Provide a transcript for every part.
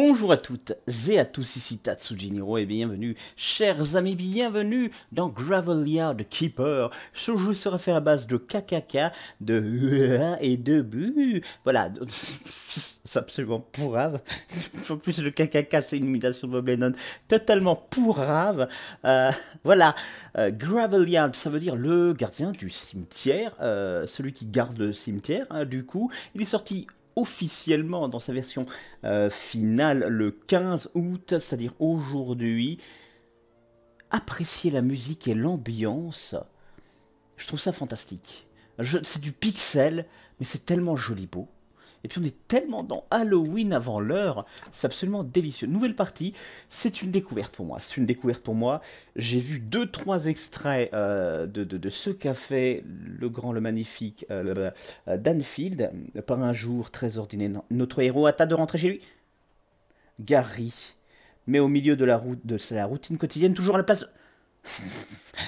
Bonjour à toutes et à tous, ici Tatsuji et bienvenue, chers amis, bienvenue dans Gravelyard Keeper. Ce jeu sera fait à base de kakaka, de e et de bu. Voilà, c'est absolument pourrave. En plus, le kakaka, c'est une imitation de Bob totalement pourrave. Euh, voilà, euh, Gravelyard, ça veut dire le gardien du cimetière, euh, celui qui garde le cimetière, hein, du coup. Il est sorti officiellement dans sa version euh, finale le 15 août, c'est-à-dire aujourd'hui. Apprécier la musique et l'ambiance, je trouve ça fantastique. C'est du pixel, mais c'est tellement joli beau. Et puis on est tellement dans Halloween avant l'heure, c'est absolument délicieux. Nouvelle partie, c'est une découverte pour moi. C'est une découverte pour moi. J'ai vu deux trois extraits euh, de, de, ce qu'a fait le grand, le magnifique euh, euh, Danfield par un jour très ordinaire. Notre héros a de rentrer chez lui. Gary, mais au milieu de la route de la routine quotidienne, toujours à la place.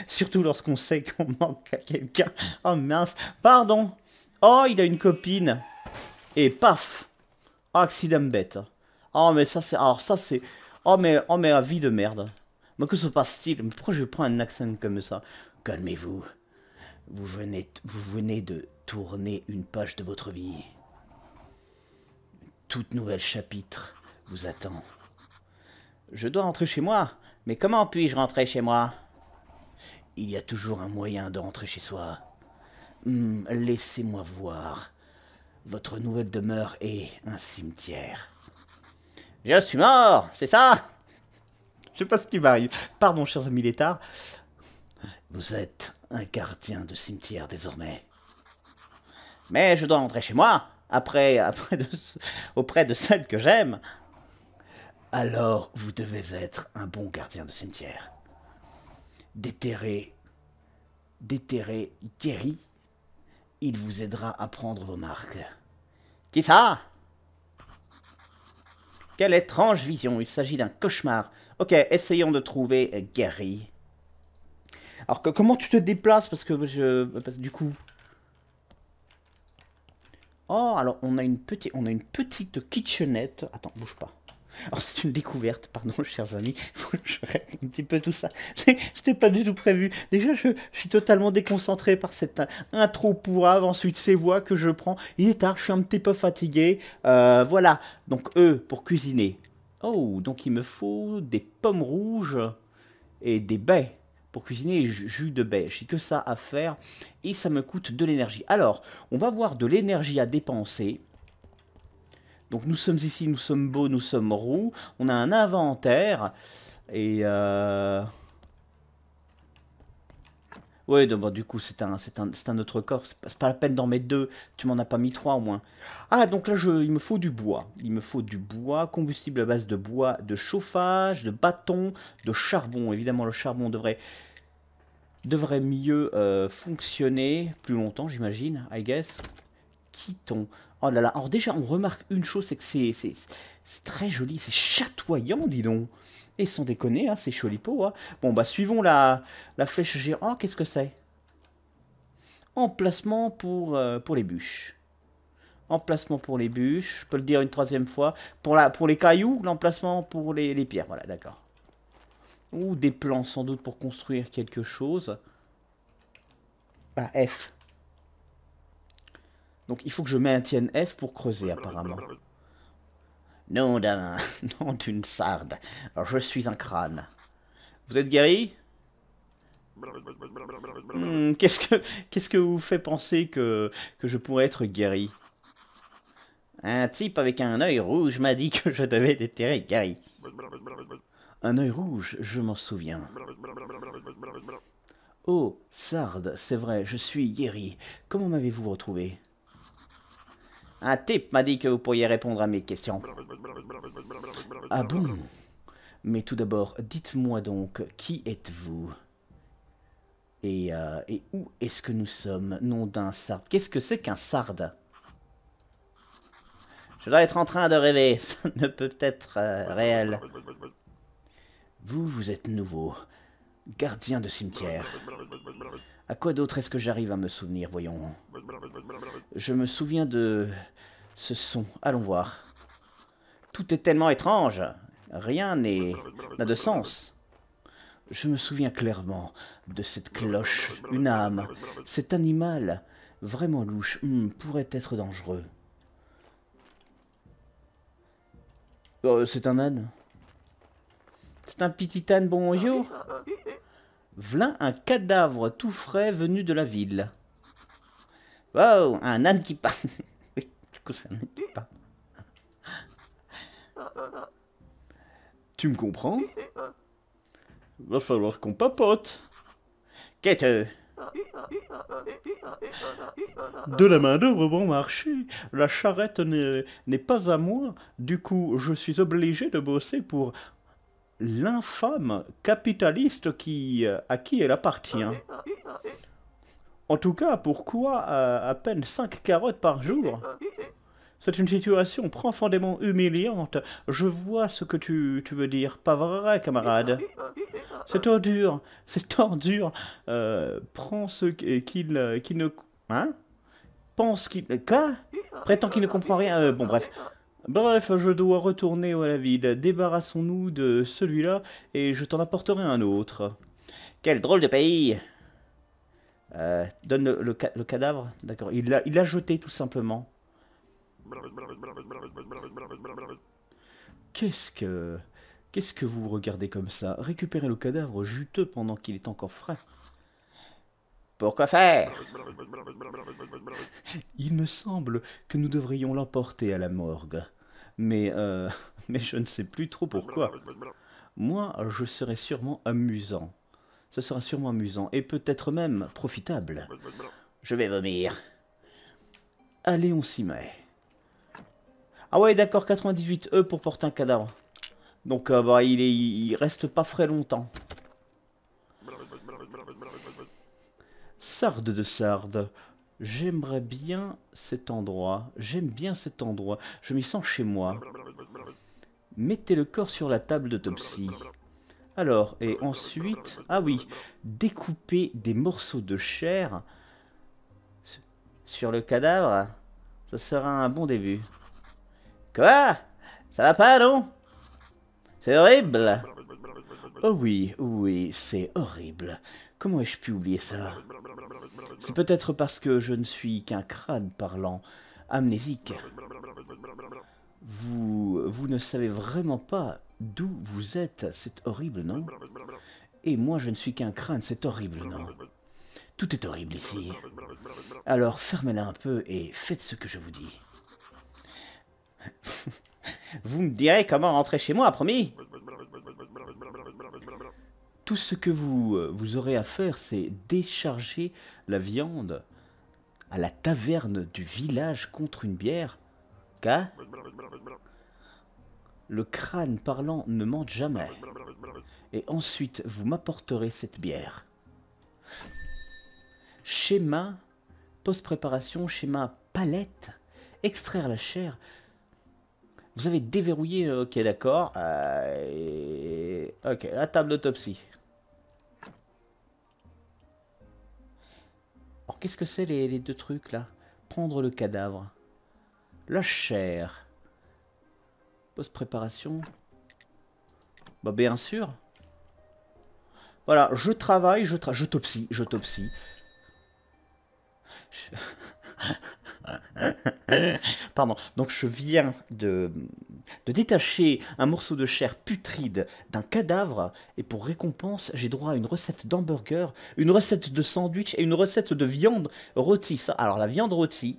Surtout lorsqu'on sait qu'on manque à quelqu'un. Oh mince, pardon. Oh, il a une copine. Et paf Accident bête. Oh mais ça c'est... ça c'est... Oh mais, oh mais la vie de merde. Mais que se passe-t-il Pourquoi je prends un accent comme ça Calmez-vous. Vous venez, vous venez de tourner une page de votre vie. Toute nouvelle chapitre vous attend. Je dois rentrer chez moi. Mais comment puis-je rentrer chez moi Il y a toujours un moyen de rentrer chez soi. Hum, laissez-moi voir. Votre nouvelle demeure est un cimetière. Je suis mort, c'est ça Je sais pas ce qui m'arrive. Pardon, chers amis l'état. Vous êtes un gardien de cimetière désormais. Mais je dois rentrer chez moi, après, auprès de celle que j'aime. Alors, vous devez être un bon gardien de cimetière. Déterré, déterré, guéri il vous aidera à prendre vos marques. Qui ça Quelle étrange vision, il s'agit d'un cauchemar. Ok, essayons de trouver Gary. Alors que, comment tu te déplaces parce que je du coup. Oh alors on a une petite on a une petite kitchenette. Attends bouge pas. Alors c'est une découverte, pardon, chers amis, faut que je un petit peu tout ça. C'était pas du tout prévu. Déjà, je, suis totalement déconcentré par cette euh, intro pourrave, ensuite ces voix que je prends. Il est tard, je suis un petit peu fatigué. Euh, voilà, donc eux, pour cuisiner. Oh, donc il me faut des pommes rouges et des baies pour cuisiner jus de baie. J'ai que ça à faire et ça me coûte de l'énergie. Alors, on va voir de l'énergie à dépenser donc nous sommes ici, nous sommes beaux, nous sommes roux. On a un inventaire. Et... Euh... Oui, bah, du coup, c'est un, un, autre corps. C'est pas, la peine d'en mettre deux. Tu m'en as pas mis trois au moins. Ah, donc là, je, il me faut du bois. Il me faut du bois, combustible à base de bois, de chauffage, de bâton, de charbon. Évidemment, le charbon devrait devrait mieux euh, fonctionner plus longtemps, j'imagine, I guess. Quittons. Oh là là, alors déjà on remarque une chose, c'est que c'est très joli, c'est chatoyant, dis donc. Et sans déconner, hein, c'est cholipo. Hein. Bon bah suivons la, la flèche géante. Oh, qu'est-ce que c'est Emplacement pour, euh, pour les bûches. Emplacement pour les bûches, je peux le dire une troisième fois. Pour, les cailloux, l'emplacement pour les, pierres, voilà, d'accord. Ou des plans sans doute, pour construire quelque chose. Ah, F. Donc il faut que je maintienne F pour creuser apparemment. Non d'un... non d'une sarde. Je suis un crâne. Vous êtes guéri hmm, qu'est-ce, que, qu'est-ce que vous fait penser que, que je pourrais être guéri Un type avec un œil rouge m'a dit que je devais déterrer guéri. Un œil rouge, je m'en souviens. Oh, Sarde, c'est vrai, je suis guéri. Comment m'avez-vous retrouvé un type m'a dit que vous pourriez répondre à mes questions. Ah bon Mais tout d'abord, dites-moi donc, qui êtes-vous euh, et, où est-ce que nous sommes, nom d'un sard Qu'est-ce que c'est qu'un sard Je dois être en train de rêver, ça ne peut être euh, réel. Vous, vous êtes nouveau, gardien de cimetière. À quoi d'autre est-ce que j'arrive à me souvenir, voyons Je me souviens de... ce son. Allons voir. Tout est tellement étrange. Rien n'a de sens. Je me souviens clairement de cette cloche, une âme, cet animal, vraiment louche, hmm, pourrait être dangereux. Oh, c'est un âne C'est un petit âne, bonjour V'là un cadavre tout frais venu de la ville. Wow, un âne qui parle. oui, du coup, c'est un âne tu me comprends Va falloir qu'on papote. Quête euh. de la main-d'œuvre bon marché. La charrette n'est pas à moi. Du coup, je suis obligé de bosser pour l'infâme capitaliste qui, euh, à qui elle appartient. En tout cas, pourquoi euh, à, peine 5 carottes par jour C'est une situation profondément humiliante. Je vois ce que tu, veux dire. Pas vrai, camarade C'est ordure C'est ordure euh, prend ce qu'il ne... Hein Pense qu'il... Quoi Prétend qu'il ne comprend rien. bon, bref. Bref, je dois retourner à la ville. Débarrassons-nous de celui-là et je t'en apporterai un autre. Quel drôle de pays euh, Donne le, cadavre. D'accord, il l'a jeté tout simplement. Qu'est-ce que... Qu'est-ce que vous regardez comme ça Récupérez le cadavre juteux pendant qu'il est encore frais. Pour faire Il me semble que nous devrions l'emporter à la morgue. Mais, euh, mais je ne sais plus trop pourquoi. Moi, je serais sûrement amusant. Ce sera sûrement amusant et peut-être même profitable. Je vais vomir. Allez, on s'y met. Ah ouais, d'accord, 98 E pour porter un cadavre. Donc, euh, bah, il, est, il reste pas frais longtemps. Sarde de sarde, J'aimerais bien cet endroit. J'aime bien cet endroit. Je m'y sens chez moi. Mettez le corps sur la table d'autopsie. Alors, et ensuite... Ah oui, découpez des morceaux de chair sur le cadavre, ça sera un bon début. Quoi Ça va pas, non C'est horrible Oh oui, oui, c'est horrible. Comment ai-je pu oublier ça C'est peut-être parce que je ne suis qu'un crâne parlant, amnésique. Vous, vous ne savez vraiment pas d'où vous êtes, c'est horrible, non Et moi, je ne suis qu'un crâne, c'est horrible, non Tout est horrible ici. Alors fermez-la un peu et faites ce que je vous dis. vous me direz comment rentrer chez moi, promis tout ce que vous, euh, vous aurez à faire, c'est décharger la viande à la taverne du village contre une bière. que Le crâne parlant ne ment jamais. Et ensuite, vous m'apporterez cette bière. Schéma, post-préparation, schéma palette, extraire la chair. Vous avez déverrouillé, ok d'accord. Euh, ok, la table d'autopsie. Qu'est-ce que c'est les, deux trucs là Prendre le cadavre. La chair. Post-préparation. Bah bien sûr. Voilà, je travaille, je tra Je j'autopsie. Je... Pardon. Donc je viens de de détacher un morceau de chair putride d'un cadavre, et pour récompense, j'ai droit à une recette d'hamburger, une recette de sandwich et une recette de viande rôtie. alors la viande rôtie,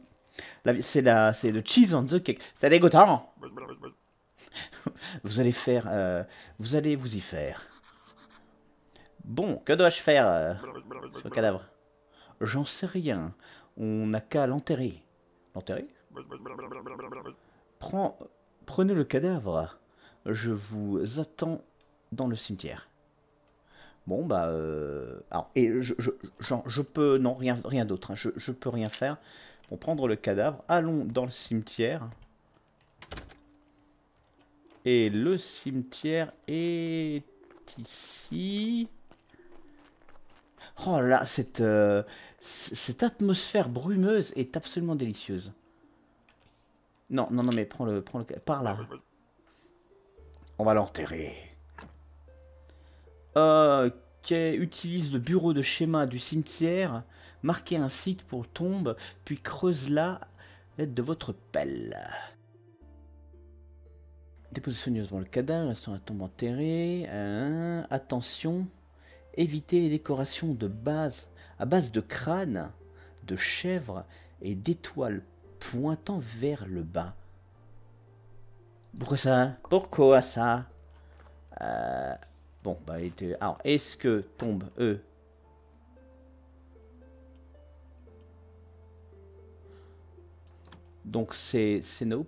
c'est la, c'est le cheese on the cake. C'est dégoûtant. Vous allez faire, euh, vous allez vous y faire. Bon, que dois-je faire le euh, cadavre J'en sais rien. On n'a qu'à l'enterrer. L'enterrer Prends Prenez le cadavre. Je vous attends dans le cimetière. Bon, bah... Euh, alors, et je, je, peux... Non, rien, rien d'autre. Hein. Je, peux rien faire. Bon, prendre le cadavre. Allons dans le cimetière. Et le cimetière est ici. Oh là, cette, euh, cette atmosphère brumeuse est absolument délicieuse. Non, non, non, mais prends le, prends par là. Ah, bah, On va l'enterrer. Ok, euh, utilise le bureau de schéma du cimetière, marquez un site pour tombe, puis creuse-la l'aide de votre pelle. Déposez soigneusement le cadavre, restant la tombe enterrée. Hein, attention, évitez les décorations de base à base de crâne, de chèvre et d'étoiles pointant vers le bas. Pourquoi ça Pourquoi ça euh, Bon, bah, alors, est-ce que tombe eux Donc, c'est Nope.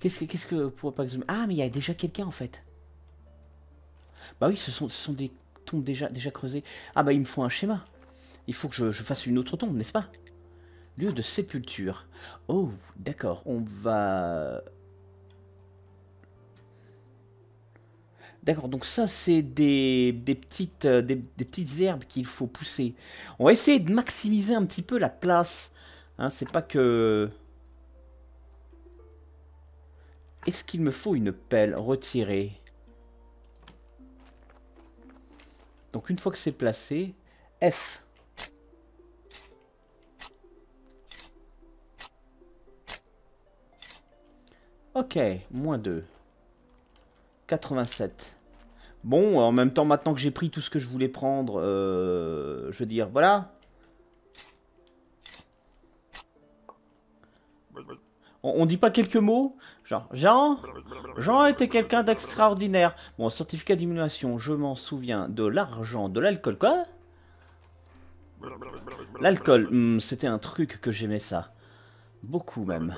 Qu'est-ce que, qu'est-ce que pour pas Ah, mais il y a déjà quelqu'un en fait. Bah oui, ce sont, ce sont des tombes déjà, déjà creusées. Ah, bah, il me faut un schéma. Il faut que je fasse une autre tombe, n'est-ce pas Lieu de sépulture. Oh, d'accord, on va... D'accord, donc ça, c'est des, des, petites, euh, des, petites herbes qu'il faut pousser. On va essayer de maximiser un petit peu la place. Hein, c'est pas que... Est-ce qu'il me faut une pelle retirée Donc une fois que c'est placé, F. Ok, moins 2. 87. Bon, en même temps, maintenant que j'ai pris tout ce que je voulais prendre, euh, je veux dire, voilà. On, dit pas quelques mots Genre, Jean Jean était quelqu'un d'extraordinaire. Bon, certificat d'immunisation, je m'en souviens, de l'argent, de l'alcool, quoi L'alcool, hmm, c'était un truc que j'aimais ça. Beaucoup même.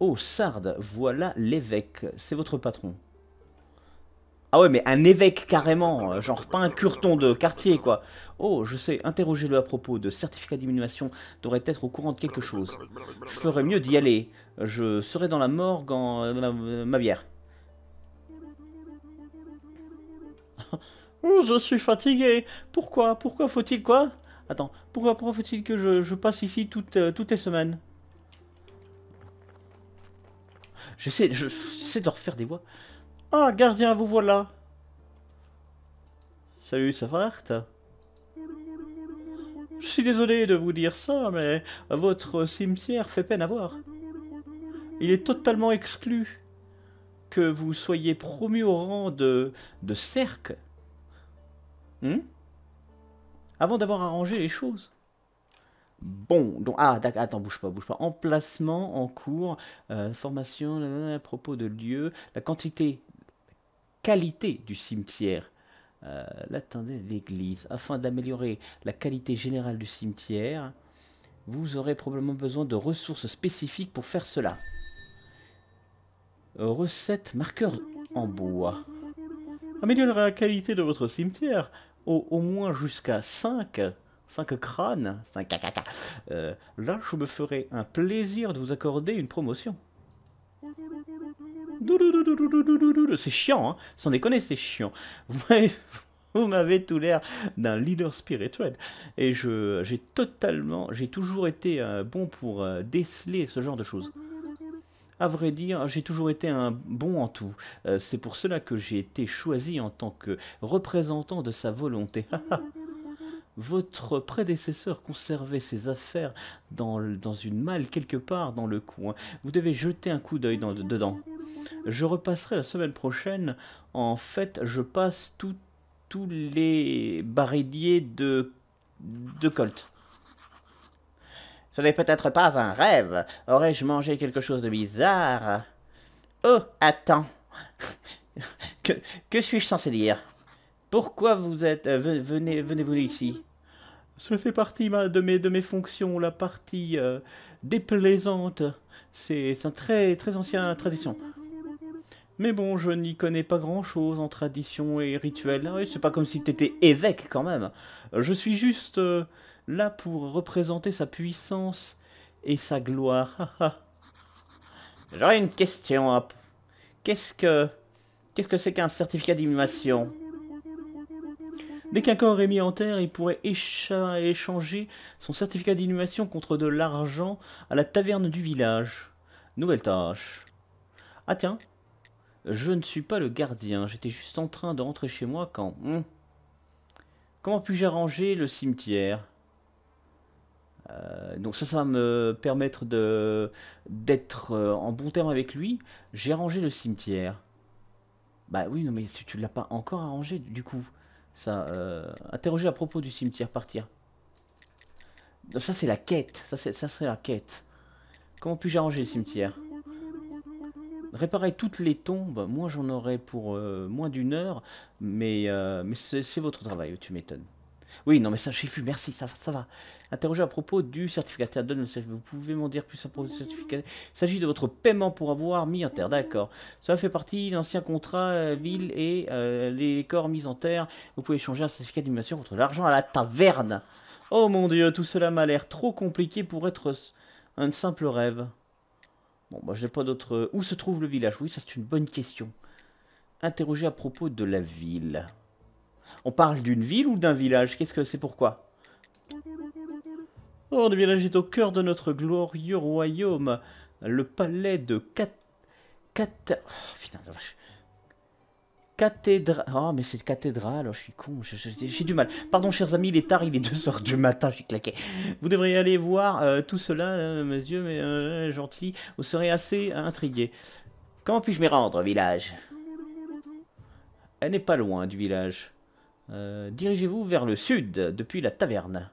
Oh, Sard, voilà l'évêque. C'est votre patron. Ah ouais, mais un évêque carrément, euh, genre pas un curton de quartier, quoi. Oh, je sais, interrogez-le à propos de certificat d'immunisation, devrait être au courant de quelque chose. Je ferais mieux d'y aller. Je serais dans la morgue en... Euh, euh, ma bière. oh, je suis fatigué. Pourquoi Pourquoi faut-il quoi Attends, pourquoi, faut-il que je, je, passe ici toutes, toutes les semaines J'essaie je, de faire des voix. Ah, gardien, vous voilà Salut, ça Je suis désolé de vous dire ça, mais votre cimetière fait peine à voir. Il est totalement exclu que vous soyez promu au rang de, de cercle. Hmm Avant d'avoir arrangé les choses. Bon, donc, ah, attends, bouge pas, bouge pas. Emplacement en cours, euh, formation, à propos de lieu, la quantité, qualité du cimetière. Euh, l'attendez l'église. Afin d'améliorer la qualité générale du cimetière, vous aurez probablement besoin de ressources spécifiques pour faire cela. Recette marqueur en bois. Améliorer la qualité de votre cimetière au, au moins jusqu'à 5 5 crânes, 5 caca. Euh, là, je me ferai un plaisir de vous accorder une promotion. C'est chiant, hein sans déconner, c'est chiant. Vous m'avez tout l'air d'un leader spirituel. Et je, j'ai totalement, j'ai toujours été bon pour déceler ce genre de choses. À vrai dire, j'ai toujours été un bon en tout. c'est pour cela que j'ai été choisi en tant que représentant de sa volonté votre prédécesseur conservait ses affaires dans, une malle quelque part dans le coin. Vous devez jeter un coup d'œil dedans. Je repasserai la semaine prochaine. En fait, je passe tous les barédiers de, de Colt. Ce n'est peut-être pas un rêve. Aurais-je mangé quelque chose de bizarre Oh, attends. que suis-je censé dire pourquoi vous êtes... Euh, venez, venez-vous ici Ça fait partie de, mes, de mes fonctions, la partie euh, déplaisante. C'est un très, très ancien tradition. Mais bon, je n'y connais pas grand-chose en tradition et rituel. C'est pas comme si t'étais évêque, quand même. Je suis juste euh, là pour représenter sa puissance et sa gloire. J'aurais une question. Qu'est-ce que... Qu'est-ce que c'est qu'un certificat d'animation Dès qu'un corps est mis en terre, il pourrait échanger son certificat d'inhumation contre de l'argent à la taverne du village. Nouvelle tâche. Ah tiens, je ne suis pas le gardien, j'étais juste en train de rentrer chez moi quand... Hmm. Comment puis-je arranger le cimetière euh, donc ça, ça va me permettre de d'être euh, en bon terme avec lui. J'ai arrangé le cimetière. Bah oui, non mais si tu l'as pas encore arrangé, du coup. Ça, euh, interroger à propos du cimetière, partir. ça c'est la quête, ça, ça serait la quête. Comment puis-je arranger le cimetière Réparer toutes les tombes, moi j'en aurais pour euh, moins d'une heure, mais, euh, mais c'est votre travail, tu m'étonnes. Oui, non, mais ça, j'ai vu, merci, ça, ça va. interroger à propos du certificat de vous pouvez m'en dire plus à propos du certificat e Il s'agit de votre paiement pour avoir mis en terre, d'accord. Ça fait partie de l'ancien contrat euh, ville et euh, les corps mis en terre. Vous pouvez échanger un certificat d'immigration contre l'argent à la taverne. Oh mon dieu, tout cela m'a l'air trop compliqué pour être un simple rêve. Bon, je n'ai pas d'autre. Euh, où se trouve le village Oui, ça, c'est une bonne question. Interrogé à propos de la ville. On parle d'une ville ou d'un village Qu'est-ce que c'est pourquoi Oh, le village est au cœur de notre glorieux royaume. Le palais de Cat... Cat... Oh, vache. Cathédrale. Oh, mais c'est cathédrale. Oh, je suis con. J'ai du mal. Pardon, chers amis, il est tard. Il est 2h du matin. J'ai claqué. Vous devriez aller voir euh, tout cela, mes yeux, mais euh, gentil. Vous serez assez intrigué Comment puis-je m'y rendre, au village Elle n'est pas loin du village. Euh, dirigez-vous vers le sud, depuis la taverne.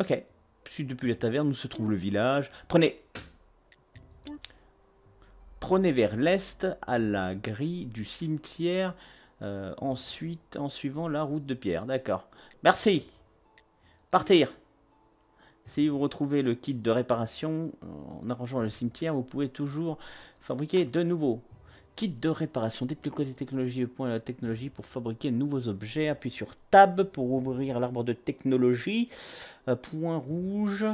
Ok. Sud depuis la taverne, où se trouve le village. Prenez... Prenez vers l'est, à la grille du cimetière, euh, ensuite en suivant la route de pierre. D'accord. Merci. Partir. Si vous retrouvez le kit de réparation en arrangeant le cimetière, vous pouvez toujours fabriquer de nouveau de réparation. des technologies, le point la technologie pour fabriquer de nouveaux objets. Appuie sur Tab pour ouvrir l'arbre de technologie. Euh, point rouge.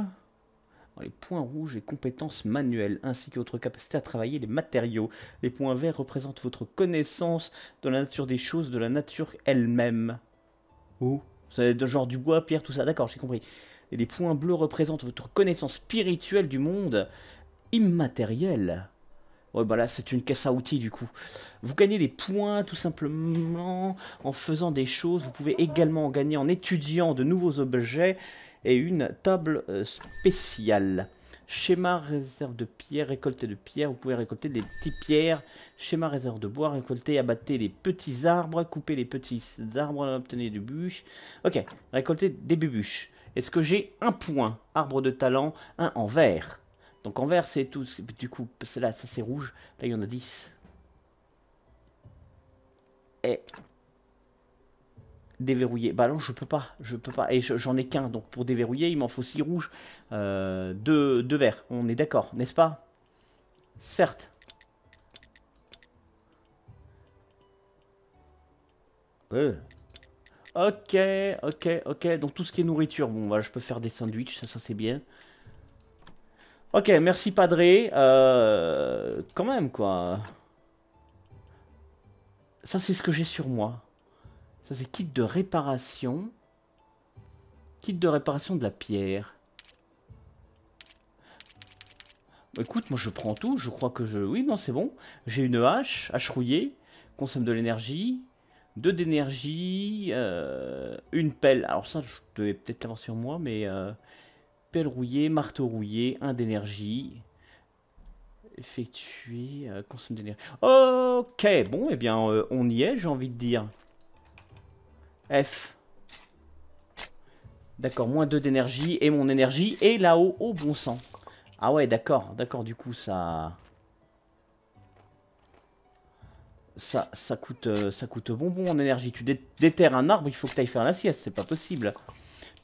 les points rouges et compétences manuelles, ainsi que votre capacité à travailler les matériaux. Les points verts représentent votre connaissance de la nature des choses, de la nature elle-même. ou oh, c'est genre du bois, pierre, tout ça, d'accord, j'ai compris. Et les points bleus représentent votre connaissance spirituelle du monde immatériel. Ouais, bah là, c'est une caisse à outils, du coup. Vous gagnez des points, tout simplement, en faisant des choses. Vous pouvez également gagner en étudiant de nouveaux objets et une table euh, spéciale. Schéma réserve de pierres, récolter de pierres. Vous pouvez récolter des petites pierres. Schéma réserve de bois, récolter, abattre les petits arbres, couper les petits arbres, obtenir des bûches. Ok, récolter des bûches. Est-ce que j'ai un point Arbre de talent, un en vert. Donc en vert, c'est tout. Du coup, là, ça c'est rouge. Là, il y en a 10. Et. Déverrouiller. Bah non, je peux pas. Je peux pas. Et j'en ai qu'un. Donc pour déverrouiller, il m'en faut 6 rouges, euh, deux, verts. On est d'accord, n'est-ce pas Certes. Euh. Ok, ok, ok. Donc tout ce qui est nourriture, bon, voilà, je peux faire des sandwichs, ça, ça c'est bien. Ok, merci Padré. Euh, quand même, quoi. Ça, c'est ce que j'ai sur moi. Ça, c'est kit de réparation. Kit de réparation de la pierre. Écoute, moi je prends tout, je crois que je... Oui, non, c'est bon. J'ai une hache, hache rouillée, consomme de l'énergie, deux d'énergie, euh, une pelle. Alors ça, je devais peut-être l'avoir sur moi, mais... Euh, rouillé marteau rouillé, un d'énergie. Effectuer, euh, consomme d'énergie. Ok, bon, et eh bien, euh, on y est, j'ai envie de dire. F. D'accord, moins 2 d'énergie, et mon énergie est là-haut, au bon sang. Ah ouais, d'accord, d'accord, du coup, ça... Ça, ça coûte, euh, ça coûte bonbon en énergie. Tu déterres un arbre, il faut que tu ailles faire la sieste, c'est pas possible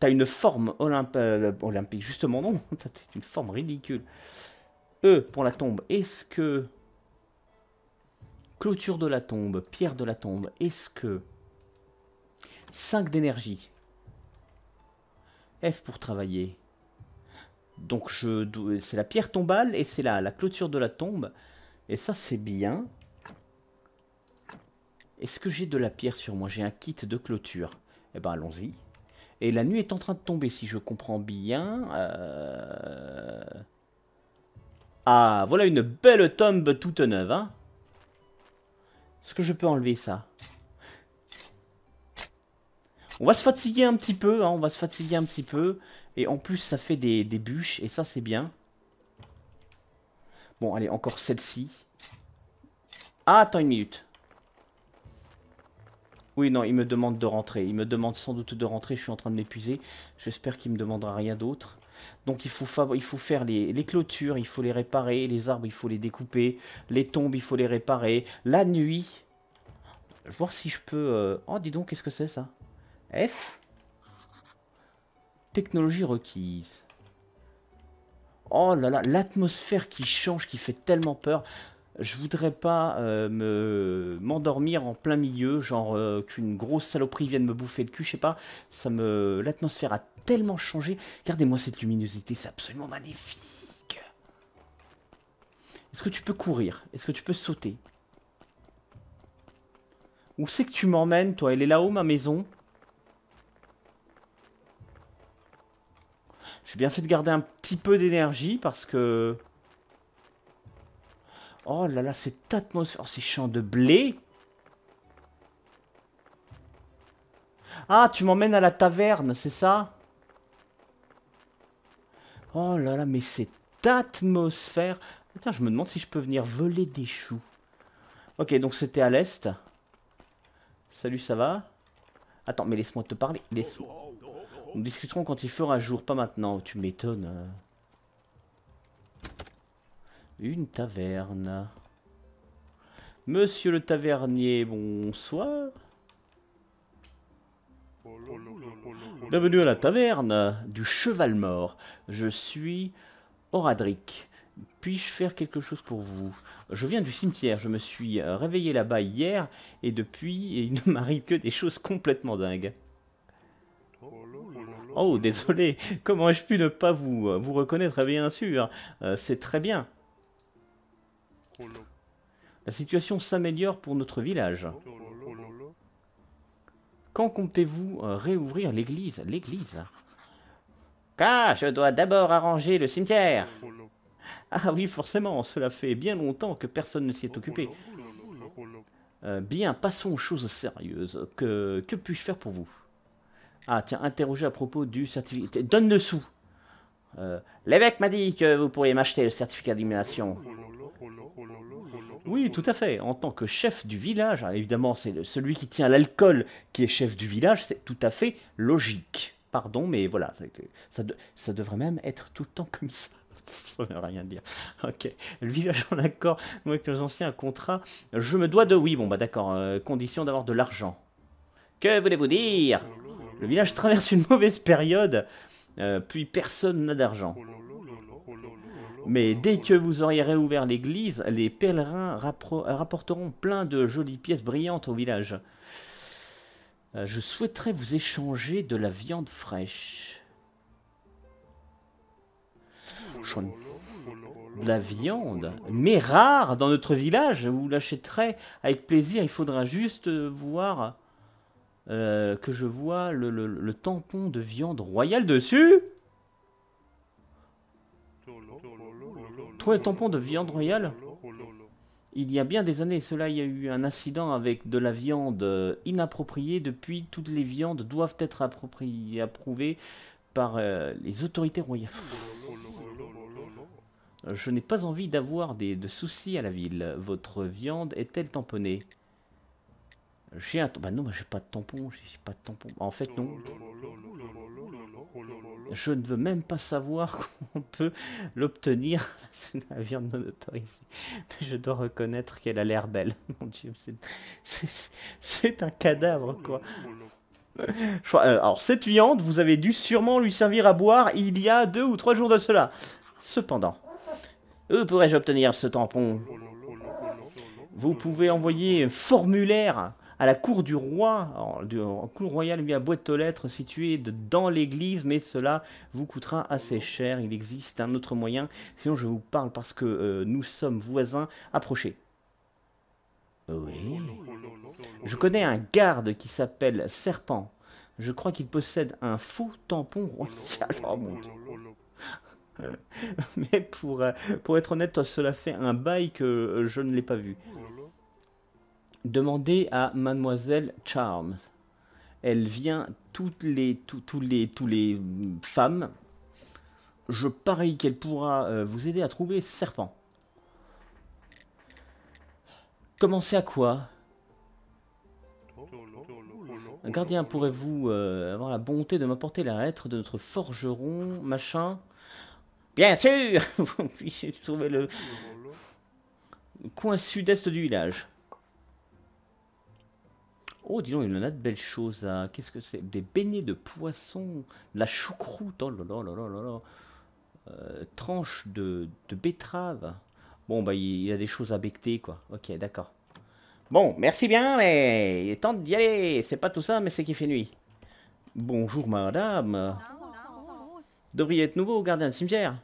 une forme euh, olympique, justement non, c'est une forme ridicule. E pour la tombe, est-ce que... Clôture de la tombe, pierre de la tombe, est-ce que... 5 d'énergie. F pour travailler. Donc je c'est la pierre tombale et c'est la, la clôture de la tombe. Et ça c'est bien. Est-ce que j'ai de la pierre sur moi J'ai un kit de clôture. Eh ben allons-y. Et la nuit est en train de tomber, si je comprends bien. Euh, ah, voilà une belle tombe toute neuve. Hein Est-ce que je peux enlever ça On va se fatiguer un petit peu, hein, on va se fatiguer un petit peu. Et en plus, ça fait des, des bûches, et ça, c'est bien. Bon, allez, encore celle-ci. Ah, attends une minute. Oui, non, il me demande de rentrer. Il me demande sans doute de rentrer. Je suis en train de m'épuiser. J'espère qu'il me demandera rien d'autre. Donc il faut, il faut faire les, clôtures, il faut les réparer, les arbres, il faut les découper, les tombes, il faut les réparer. La nuit, voir si je peux... Euh, oh, dis donc, qu'est-ce que c'est ça F Technologie requise. Oh là là, l'atmosphère qui change, qui fait tellement peur je voudrais pas euh, me m'endormir en plein milieu, genre euh, qu'une grosse saloperie vienne me bouffer le cul, je sais pas. Ça me l'atmosphère a tellement changé. Regardez-moi cette luminosité, c'est absolument magnifique. Est-ce que tu peux courir Est-ce que tu peux sauter Où c'est que tu m'emmènes, toi Elle est là-haut, ma maison J'ai bien fait de garder un petit peu d'énergie parce que... Oh là là, cette atmosphère, oh, ces champs de blé. Ah, tu m'emmènes à la taverne, c'est ça Oh là là, mais cette atmosphère. Tiens, je me demande si je peux venir voler des choux. Ok, donc c'était à l'est. Salut, ça va Attends, mais laisse-moi te parler. Laisse Nous discuterons quand il fera jour, pas maintenant. Tu m'étonnes. Euh. Une taverne. Monsieur le tavernier, bonsoir. Bienvenue à la taverne du cheval mort. Je suis Oradric. Puis-je faire quelque chose pour vous Je viens du cimetière, je me suis réveillé là-bas hier et depuis il ne m'arrive que des choses complètement dingues. Oh, désolé, comment ai-je pu ne pas vous, reconnaître Bien sûr, euh, c'est très bien. La situation s'améliore pour notre village. Quand comptez-vous euh, réouvrir l'église L'église Car je dois d'abord arranger le cimetière. Ah oui, forcément, cela fait bien longtemps que personne ne s'y est occupé. Euh, bien, passons aux choses sérieuses. Que, que puis-je faire pour vous Ah tiens, interroger à propos du certificat. Donne le sou euh, L'évêque m'a dit que vous pourriez m'acheter le certificat d'immunation. Oui, tout à fait. En tant que chef du village, hein, évidemment, c'est celui qui tient l'alcool qui est chef du village, c'est tout à fait logique. Pardon, mais voilà, ça, devrait même être tout le temps comme ça ça veut rien dire. Ok. Le village en accord, moi avec les anciens, contrats, Je me dois de oui. Bon, bah d'accord. Euh, condition d'avoir de l'argent. Que voulez-vous dire Le village traverse une mauvaise période, euh, puis personne n'a d'argent. Mais dès que vous aurez réouvert l'église, les pèlerins rapporteront plein de jolies pièces brillantes au village. Euh, je souhaiterais vous échanger de la viande fraîche. De la viande, mais rare dans notre village. Vous l'achèterez avec plaisir. Il faudra juste voir euh, que je vois le tampon de viande royale dessus. tampon de viande royale il y a bien des années, cela, il y a eu un incident avec de la viande euh, inappropriée. Depuis, toutes les viandes doivent être approuvées par euh, les autorités royales. Euh, je n'ai pas envie d'avoir de soucis à la ville. Votre viande est-elle tamponnée J'ai un... Bah non, j'ai pas de tampon, j'ai pas de tampon. En fait, non je ne veux même pas savoir comment on peut l'obtenir, ce navire non autorisée, Mais je dois reconnaître qu'elle a l'air belle. Mon dieu, c'est un cadavre, oh, quoi. Euh, alors, cette viande, vous avez dû sûrement lui servir à boire il y a deux ou trois jours de cela. Cependant, où euh, pourrais-je obtenir ce tampon Vous pouvez envoyer un formulaire à la cour du roi, en, cour royale, lui, à boîte aux lettres située dans l'église, mais cela vous coûtera assez cher. Il existe un autre moyen, sinon je vous parle parce que euh, nous sommes voisins. Approchez. Oui. Je connais un garde qui s'appelle Serpent. Je crois qu'il possède un faux tampon royal. Oh, mon Mais pour, euh, pour être honnête, cela fait un bail que euh, je ne l'ai pas vu. Demandez à Mademoiselle Charms. Elle vient toutes les, toutes les, tous les femmes. Je parie qu'elle pourra euh, vous aider à trouver Serpent. Commencez à quoi Un gardien, pourrez vous euh, avoir la bonté de m'apporter la lettre de notre forgeron, machin Bien sûr Vous pouvez trouver le coin sud-est du village. Oh, dis donc, il en a de belles choses. Hein. Qu'est-ce que c'est Des beignets de poisson, de la choucroute, oh là là là là là. Euh, tranche de, de, betterave. Bon, bah, il, y a des choses à becter, quoi. Ok, d'accord. Bon, merci bien, mais il est temps d'y aller. C'est pas tout ça, mais c'est qu'il fait nuit. Bonjour, madame. Devriez être nouveau gardien de cimetière.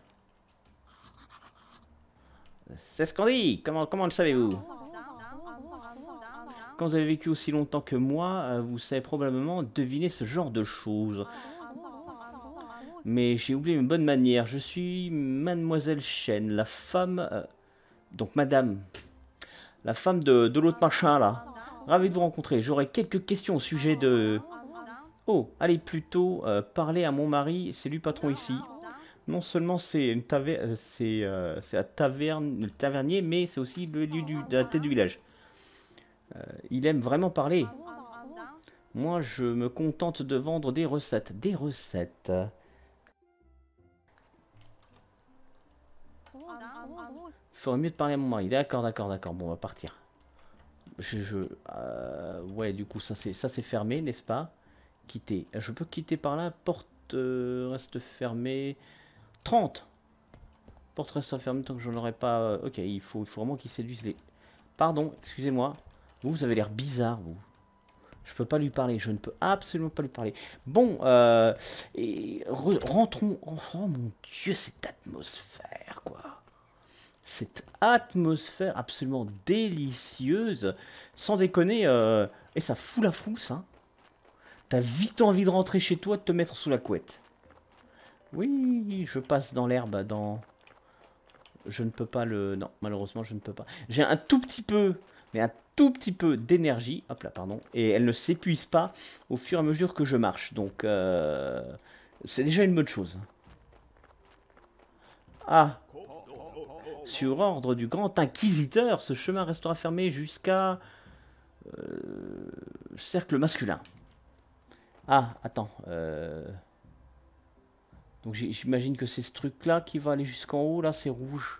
C'est ce qu'on dit. Comment, comment le savez-vous quand vous avez vécu aussi longtemps que moi, euh, vous savez probablement deviner ce genre de choses. Mais j'ai oublié une bonne manière. Je suis Mademoiselle Chen, la femme... Euh, donc Madame. La femme de, l'autre machin, là. Ravi de vous rencontrer. J'aurais quelques questions au sujet de... Oh, allez plutôt euh, parler à mon mari, c'est lui patron ici. Non seulement c'est une la taverne, le tavernier, mais c'est aussi le lieu la tête du village. Euh, il aime vraiment parler. Moi, je me contente de vendre des recettes. Des recettes. Faudrait mieux de parler à mon mari. D'accord, d'accord, d'accord. Bon, on va partir. Je, euh, ouais, du coup, ça c'est fermé, n'est-ce pas Quitter. Je peux quitter par là. Porte euh, reste fermée. 30 Porte reste fermée tant que je n'aurai pas... ok, il faut, vraiment qu'il séduise les... Pardon, excusez-moi. Vous, vous avez l'air bizarre, vous. Je peux pas lui parler, je ne peux absolument pas lui parler. Bon, euh, et rentrons. Oh, oh, mon dieu, cette atmosphère, quoi. Cette atmosphère absolument délicieuse. Sans déconner, euh, et ça fout la frousse, hein. T'as vite envie de rentrer chez toi, de te mettre sous la couette. Oui, je passe dans l'herbe, dans... Je ne peux pas le... Non, malheureusement, je ne peux pas. J'ai un tout petit peu, mais un petit peu d'énergie, hop là, pardon, et elle ne s'épuise pas au fur et à mesure que je marche. Donc, euh, c'est déjà une bonne chose. Ah Sur ordre du grand inquisiteur, ce chemin restera fermé jusqu'à... Euh, cercle masculin. Ah, attends. Euh, donc j'imagine que c'est ce truc-là qui va aller jusqu'en haut, là, c'est rouge.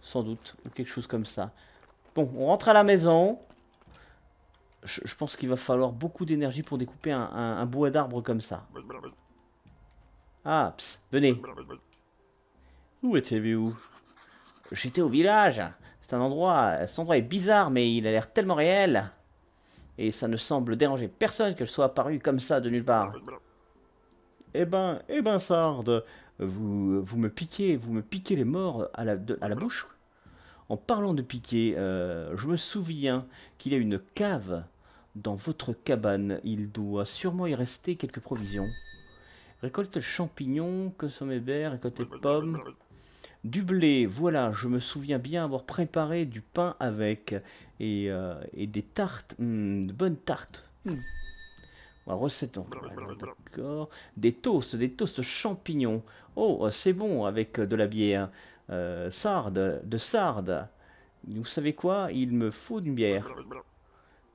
Sans doute, ou quelque chose comme ça. Bon, on rentre à la maison. Je, pense qu'il va falloir beaucoup d'énergie pour découper un, bois d'arbre comme ça. Ah, pss, venez. Où étiez-vous J'étais au village. C'est un endroit, cet endroit est bizarre, mais il a l'air tellement réel. Et ça ne semble déranger personne qu'elle soit apparue comme ça de nulle part. Eh ben, eh ben, Sard. vous, vous me piquez, vous me piquez les morts à la bouche en parlant de piquet, euh, je me souviens qu'il y a une cave dans votre cabane. Il doit sûrement y rester quelques provisions. Récolte champignons, mes verres, récolte pommes. Du blé, voilà, je me souviens bien avoir préparé du pain avec et, euh, des tartes, hmm, de bonnes tartes. Hmm. Recette Recette, d'accord. Des toasts, des toasts champignons. Oh, c'est bon avec de la bière. Euh, sarde, Sardes, de Sarde. Vous savez quoi Il me faut Une bière.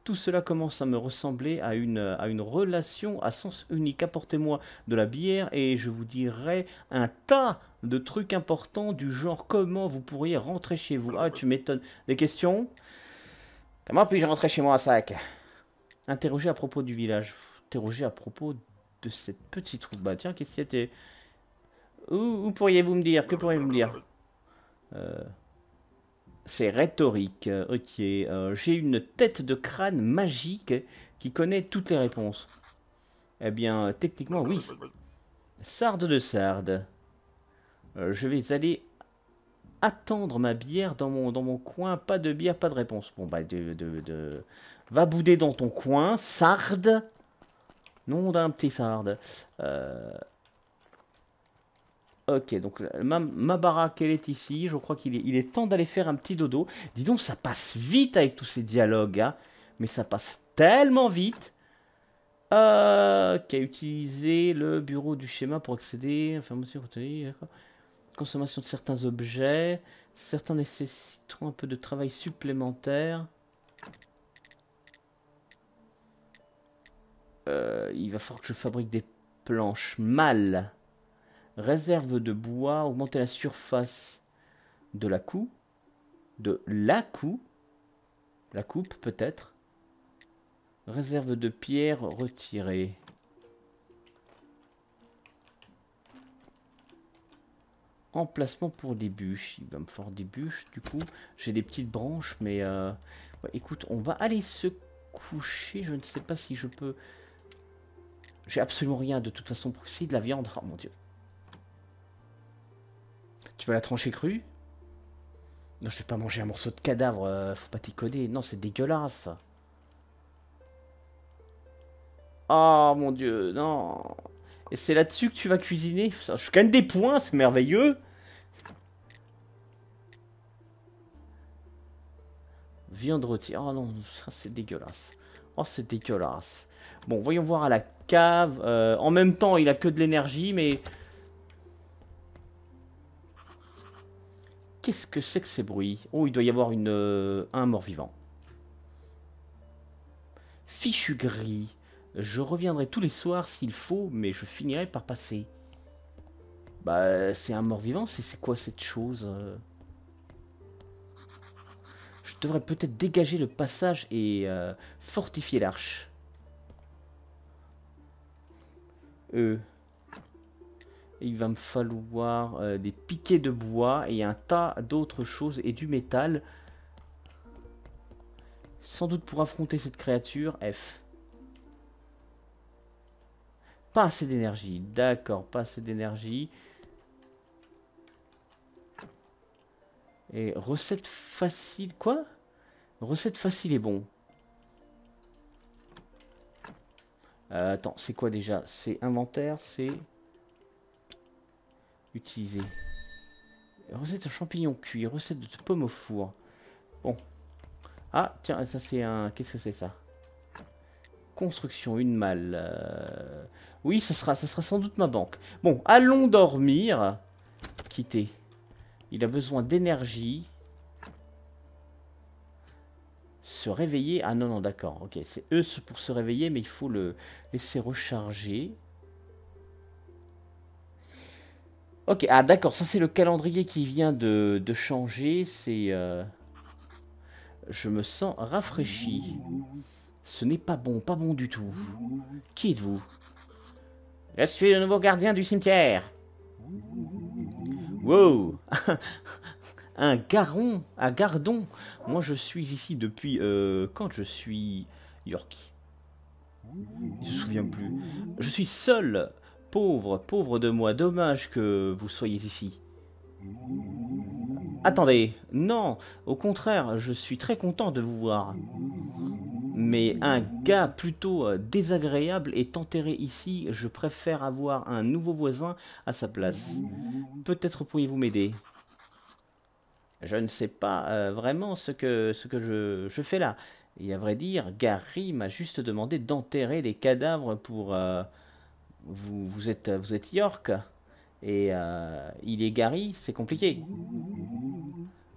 Tout cela commence à me ressembler à une, à une relation à sens unique. Apportez-moi de la bière et je vous dirai un tas de trucs importants du genre comment vous pourriez rentrer chez vous. Ah, tu m'étonnes. Des questions Comment puis-je rentrer chez moi à sac Interroger à propos du village. Interroger à propos de cette petite route. Bah tiens, qu'est-ce qui était... Où, où pourriez-vous me dire Que pourriez-vous me dire euh, c'est rhétorique. Euh, ok. Euh, j'ai une tête de crâne magique qui connaît toutes les réponses. Eh bien, techniquement, oui. Sarde de Sarde. je vais aller attendre ma bière dans mon, dans mon coin. Pas de bière, pas de réponse. Bon, bah, de, de, de... va bouder dans ton coin, sarde. Nom d'un petit sarde. Euh, Ok, donc euh, ma, baraque, elle est ici. Je crois qu'il est, temps d'aller faire un petit dodo. Dis donc, ça passe vite avec tous ces dialogues. Hein. Mais ça passe tellement vite. ok, euh, utiliser le bureau du schéma pour accéder. Enfin, monsieur, consommation de certains objets. Certains nécessiteront un peu de travail supplémentaire. Euh, il va falloir que je fabrique des planches mâles réserve de bois, augmenter la surface de la coupe, de la coupe, la coupe peut-être, réserve de pierre retirée. Emplacement pour des bûches. Il va me falloir des bûches, du coup. J'ai des petites branches, mais... Euh, écoute, on va aller se coucher. Je ne sais pas si je peux... J'ai absolument rien, de toute façon, pour de la viande. Oh mon dieu. Tu veux la trancher crue Non, je vais pas manger un morceau de cadavre, euh, faut pas déconner. Non, c'est dégueulasse. Oh mon dieu, non. Et c'est là-dessus que tu vas cuisiner Je gagne des points, c'est merveilleux. Viande rôtie. Oh non, ça c'est dégueulasse. Oh, c'est dégueulasse. Bon, voyons voir à la cave. Euh, en même temps, il a que de l'énergie, mais Qu'est-ce que c'est que ces bruits Oh, il doit y avoir une, euh, un mort-vivant. Fichu gris. Je reviendrai tous les soirs s'il faut, mais je finirai par passer. Bah, c'est un mort-vivant, c'est quoi cette chose euh Je devrais peut-être dégager le passage et euh, fortifier l'arche. Euh il va me falloir euh, des piquets de bois et un tas d'autres choses et du métal. Sans doute pour affronter cette créature, F. Pas assez d'énergie, d'accord, pas assez d'énergie. Et recette facile, quoi Recette facile est bon. Euh, attends, c'est quoi déjà C'est inventaire, c'est... Utiliser... Recette de champignons cuit, recette de pommes au four. Bon. Ah, tiens, ça c'est un... Qu'est-ce que c'est ça Construction, une malle. Euh. Oui, ça sera, ça sera sans doute ma banque. Bon, allons dormir. Quitter. Il a besoin d'énergie. Se réveiller. Ah non, non, d'accord. Ok, c'est eux pour se réveiller, mais il faut le laisser recharger. Ok, ah d'accord, ça c'est le calendrier qui vient de, changer, c'est... Euh, je me sens rafraîchi. Ce n'est pas bon, pas bon du tout. Qui êtes-vous Je suis le nouveau gardien du cimetière. Wow Un garon, un gardon Moi je suis ici depuis... Euh, quand je suis... York. Il se souvient plus. Je suis seul Pauvre, pauvre de moi, dommage que vous soyez ici. Attendez, non, au contraire, je suis très content de vous voir. Mais un gars plutôt euh, désagréable est enterré ici, je préfère avoir un nouveau voisin à sa place. Peut-être pourriez-vous m'aider Je ne sais pas euh, vraiment ce que, ce que je, fais là. Et à vrai dire, Gary m'a juste demandé d'enterrer des cadavres pour... Euh, vous, êtes, vous êtes York et euh, il est Gary, c'est compliqué.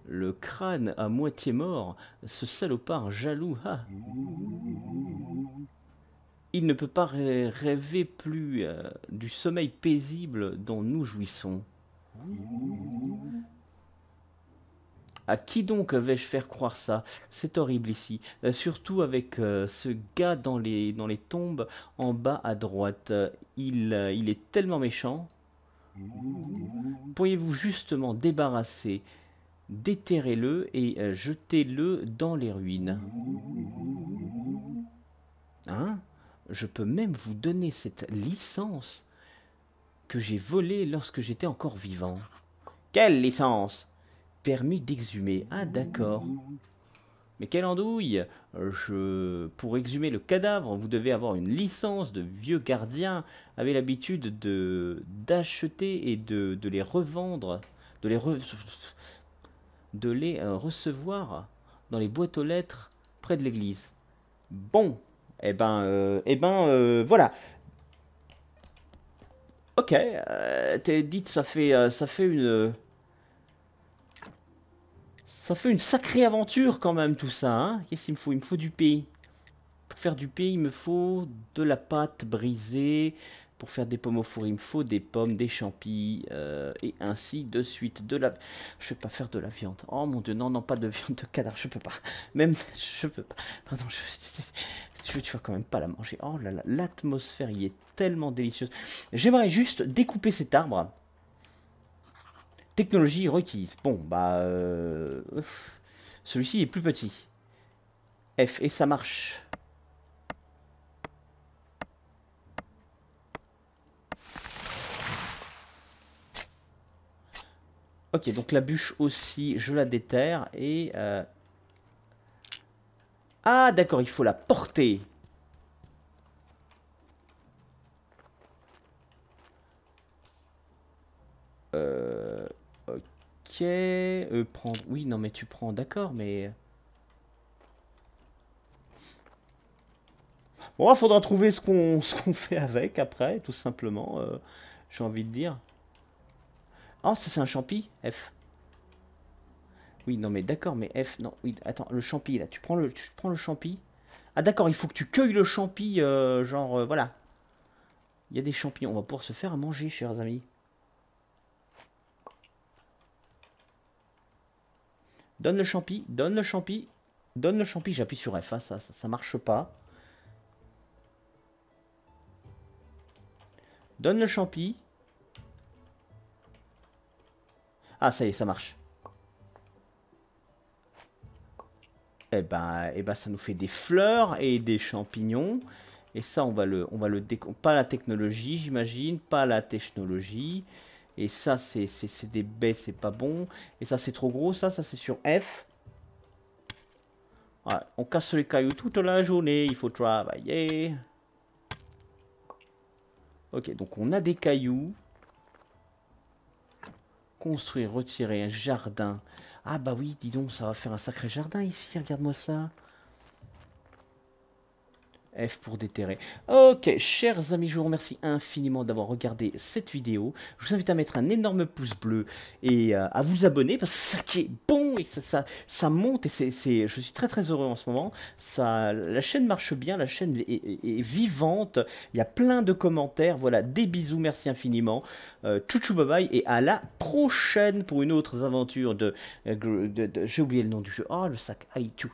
Le crâne à moitié mort, ce salopard jaloux. Ah. Il ne peut pas rêver plus euh, du sommeil paisible dont nous jouissons. À qui donc vais-je faire croire ça C'est horrible ici. Euh, surtout avec euh, ce gars dans les, dans les tombes en bas à droite. Euh, il, il est tellement méchant. Pourriez-vous justement débarrasser, déterrer-le et jeter-le dans les ruines Hein Je peux même vous donner cette licence que j'ai volée lorsque j'étais encore vivant. Quelle licence permis d'exhumer. Ah d'accord. Mais quelle andouille Je... Pour exhumer le cadavre, vous devez avoir une licence de vieux gardien. Avez l'habitude de d'acheter et de... les revendre, de les, de les euh, recevoir dans les boîtes aux lettres près de l'église. Bon, eh ben, euh, eh ben, euh, voilà. Ok, dites, ça fait, ça fait une ça fait une sacrée aventure quand même tout ça. Hein. Qu'est-ce qu'il me faut Il me faut du pays. Pour faire du pays, il me faut de la pâte brisée. Pour faire des pommes au four, il me faut des pommes, des champis, euh, et ainsi de suite. De la... Je ne pas faire de la viande. Oh mon dieu, non, non, pas de viande de cadavre, je peux pas. Même, je peux pas. Pardon, je ne vas quand même pas la manger. Oh là là, l'atmosphère y est tellement délicieuse. J'aimerais juste découper cet arbre Technologie requise. Bon, bah... Euh, celui-ci est plus petit. F, et ça marche. Ok, donc la bûche aussi, je la déterre et... Euh, ah d'accord, il faut la porter. Ok. Euh, prendre. Oui, non, mais tu prends, d'accord, mais. Bon, il faudra trouver ce qu'on fait avec après, tout simplement. Euh, j'ai envie de dire. Oh, ça c'est un champi F. Oui, non, mais d'accord, mais F, non, oui, attends, le champi là, tu prends le, tu prends le champi. Ah, d'accord, il faut que tu cueilles le champi, euh, genre, euh, voilà. Il y a des champignons, on va pouvoir se faire à manger, chers amis. Donne le champi, donne le champi, donne le champi. J'appuie sur F, hein, ça, ça, marche pas. Donne le champi. Ah, ça y est, ça marche. Eh ben, eh ben, ça nous fait des fleurs et des champignons. Et ça, on va le, on va le Pas la technologie, j'imagine. Pas la technologie. Et ça, c'est des baies, c'est pas bon. Et ça, c'est trop gros. Ça, ça, c'est sur F. on casse les cailloux toute la journée. Il faut travailler. Ok, donc on a des cailloux. Construire, retirer un jardin. Ah bah oui, dis donc, ça va faire un sacré jardin ici. Regarde-moi ça. F pour déterrer. Ok, chers amis, je vous remercie infiniment d'avoir regardé cette vidéo. Je vous invite à mettre un énorme pouce bleu et euh, à vous abonner parce que ça qui est bon et ça, ça, monte et c'est, je suis très très heureux en ce moment. Ça, la chaîne marche bien, la chaîne est, vivante. Il y a plein de commentaires. Voilà, des bisous, merci infiniment. Euh, tchou tchou bye bye et à la prochaine pour une autre aventure de, euh, j'ai oublié le nom du jeu. Oh le sac, allez tchou.